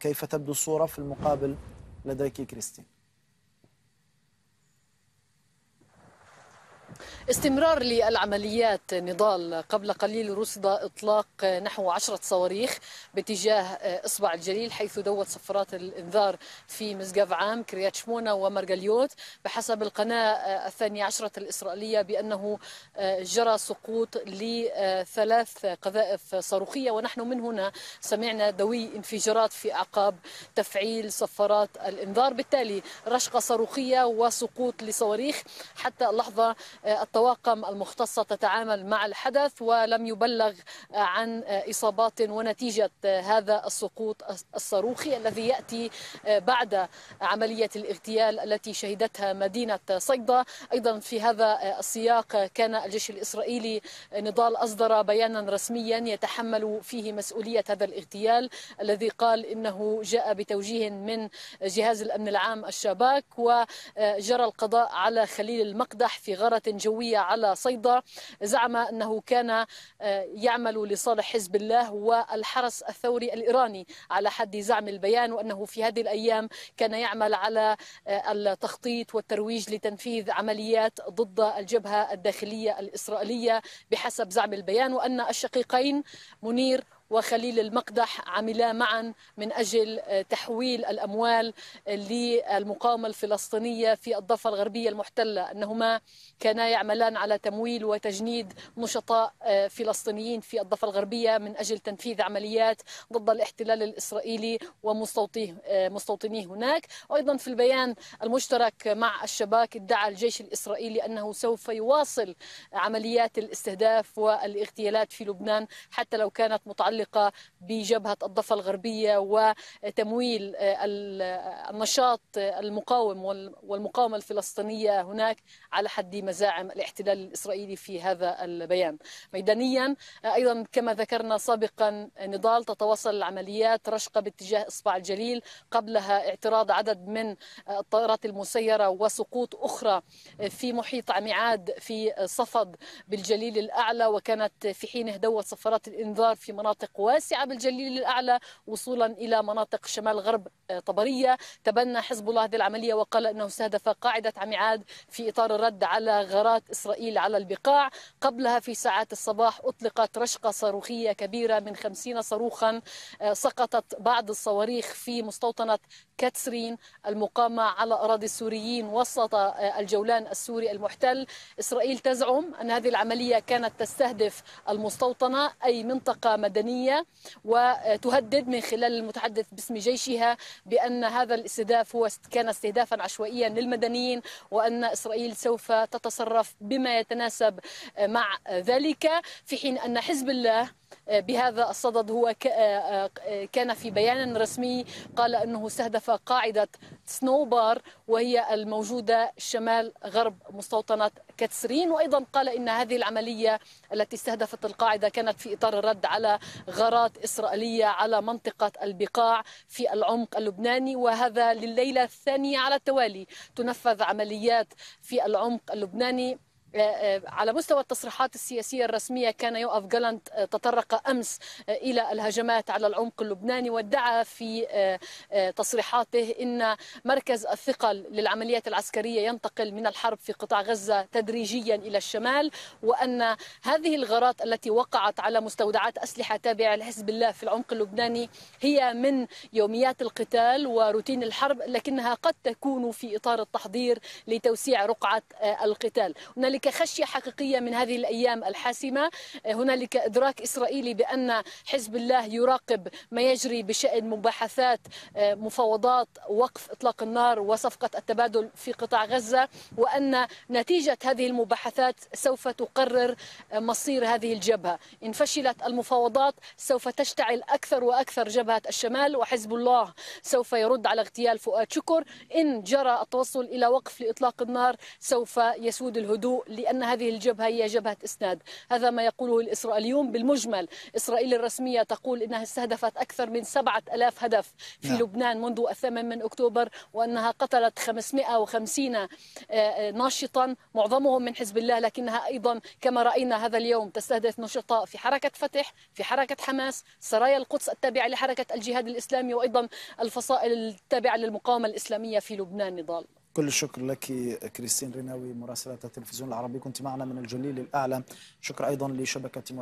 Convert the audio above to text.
كيف تبدو الصورة في المقابل لديك كريستين استمرار للعمليات نضال قبل قليل رصد إطلاق نحو عشرة صواريخ باتجاه إصبع الجليل حيث دوت صفارات الإنذار في مسقف عام كريات شمونة بحسب القناة الثانية عشرة الإسرائيلية بأنه آه، جرى سقوط لثلاث قذائف صاروخية ونحن من هنا سمعنا دوي انفجارات في أعقاب تفعيل صفارات الإنذار بالتالي رشقة صاروخية وسقوط لصواريخ حتى اللحظة آه، الطواقم المختصة تتعامل مع الحدث ولم يبلغ آه، عن آه، إصابات ونتيجة هذا السقوط الصاروخي الذي يأتي بعد عملية الاغتيال التي شهدتها مدينة صيدا أيضا في هذا السياق كان الجيش الإسرائيلي نضال أصدر بيانا رسميا يتحمل فيه مسؤولية هذا الاغتيال الذي قال إنه جاء بتوجيه من جهاز الأمن العام الشباك وجرى القضاء على خليل المقدح في غارة جوية على صيدا زعم أنه كان آه، يعمل لصالح حزب الله والحرس الثوري الإيراني على حد زعم البيان وأنه في هذه الأيام كان يعمل على آه، التخطيط والترويج لتنفيذ عمليات ضد الجبهة الداخلية الإسرائيلية بحسب زعم البيان وأن الشقيقين منير وخليل المقدح عملا معا من اجل آه، تحويل الاموال للمقاومه الفلسطينيه في الضفه الغربيه المحتله، انهما كانا يعملان على تمويل وتجنيد نشطاء آه، فلسطينيين في الضفه الغربيه من اجل تنفيذ عمليات ضد الاحتلال الاسرائيلي ومستوطنيه آه، مستوطنيه هناك، وايضا في البيان المشترك مع الشباك ادعى الجيش الاسرائيلي انه سوف يواصل عمليات الاستهداف والاغتيالات في لبنان حتى لو كانت متعلقه المتعلقة بجبهة الضفة الغربية وتمويل آه، آه، النشاط آه، المقاوم والمقاومة الفلسطينية هناك على حد مزاعم الاحتلال الإسرائيلي في هذا البيان ميدانيا أيضا كما ذكرنا سابقا نضال تتواصل العمليات رشقة باتجاه إصبع الجليل قبلها اعتراض عدد من الطائرات المسيرة وسقوط أخرى في محيط عميعاد في صفد بالجليل الأعلى وكانت في حينه دوت صفارات الإنذار في مناطق مناطق واسعة بالجليل الأعلى وصولا إلى مناطق شمال غرب آه، طبرية تبنى حزب الله هذه العملية وقال أنه استهدف قاعدة عميعاد في إطار الرد على غارات إسرائيل على البقاع قبلها في ساعات الصباح أطلقت رشقة صاروخية كبيرة من 50 صاروخا آه، سقطت بعض الصواريخ في مستوطنة كاتسرين المقامة على أراضي السوريين وسط آه، الجولان السوري المحتل إسرائيل تزعم أن هذه العملية كانت تستهدف المستوطنة أي منطقة مدنية الإيرانية وتهدد من خلال المتحدث باسم جيشها بأن هذا الاستهداف هو كان استهدافا عشوائيا للمدنيين وأن إسرائيل سوف تتصرف بما يتناسب مع ذلك في حين أن حزب الله آه، بهذا الصدد هو آه، آه، كان في بيان رسمي قال انه استهدف قاعده سنوبار وهي الموجودة شمال غرب مستوطنة كتسرين وأيضا قال إن هذه العملية التي استهدفت القاعدة كانت في إطار الرد على غارات إسرائيلية على منطقة البقاع في العمق اللبناني وهذا لليلة الثانية على التوالي تنفذ عمليات في العمق اللبناني آه، آه، على مستوى التصريحات السياسية الرسمية كان يوقف جالنت آه، تطرق أمس إلى الهجمات على العمق اللبناني وادعى في تصريحاته أن مركز الثقل للعمليات العسكرية ينتقل من الحرب في قطاع غزة تدريجيا إلى الشمال وأن هذه الغارات التي وقعت على مستودعات أسلحة تابعة لحزب الله في العمق اللبناني هي من يوميات القتال وروتين الحرب لكنها قد تكون في إطار التحضير لتوسيع رقعة القتال هنالك هنالك خشية حقيقية من هذه الأيام الحاسمة آه، هنالك إدراك إسرائيلي بأن حزب الله يراقب ما يجري بشأن مباحثات آه، مفاوضات وقف إطلاق النار وصفقة التبادل في قطاع غزة وأن نتيجة هذه المباحثات سوف تقرر آه، مصير هذه الجبهة إن فشلت المفاوضات سوف تشتعل أكثر وأكثر جبهة الشمال وحزب الله سوف يرد على اغتيال فؤاد شكر إن جرى التوصل إلى وقف لإطلاق النار سوف يسود الهدوء لأن هذه الجبهة هي جبهة إسناد هذا ما يقوله الإسرائيليون بالمجمل إسرائيل الرسمية تقول إنها استهدفت أكثر من 7000 هدف في نعم. لبنان منذ الثامن من أكتوبر وأنها قتلت 550 آه، ناشطا معظمهم من حزب الله لكنها أيضا كما رأينا هذا اليوم تستهدف نشطاء في حركة فتح في حركة حماس سرايا القدس التابعة لحركة الجهاد الإسلامي وأيضا الفصائل التابعة للمقاومة الإسلامية في لبنان نضال كل الشكر لك كريستين ريناوي مراسلة التلفزيون العربي كنت معنا من الجليل الأعلى شكر أيضا لشبكة